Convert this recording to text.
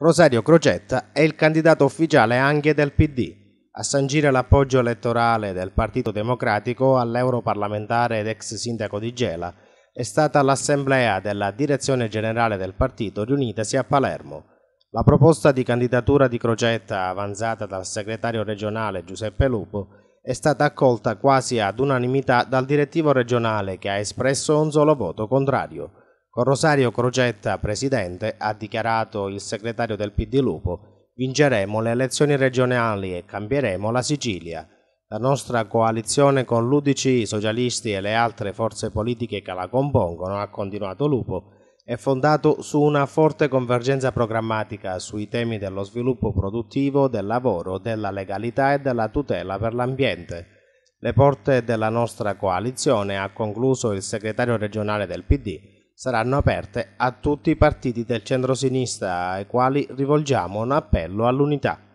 Rosario Crocetta è il candidato ufficiale anche del PD, a sancire l'appoggio elettorale del Partito Democratico all'europarlamentare ed ex sindaco di Gela, è stata l'assemblea della direzione generale del partito riunitasi a Palermo. La proposta di candidatura di Crocetta avanzata dal segretario regionale Giuseppe Lupo è stata accolta quasi ad unanimità dal direttivo regionale che ha espresso un solo voto contrario. Con Rosario Crocetta, presidente, ha dichiarato il segretario del PD Lupo vinceremo le elezioni regionali e cambieremo la Sicilia. La nostra coalizione con l'Udic, i socialisti e le altre forze politiche che la compongono, ha continuato Lupo, è fondato su una forte convergenza programmatica sui temi dello sviluppo produttivo, del lavoro, della legalità e della tutela per l'ambiente. Le porte della nostra coalizione, ha concluso il segretario regionale del PD, saranno aperte a tutti i partiti del centrosinistra ai quali rivolgiamo un appello all'unità.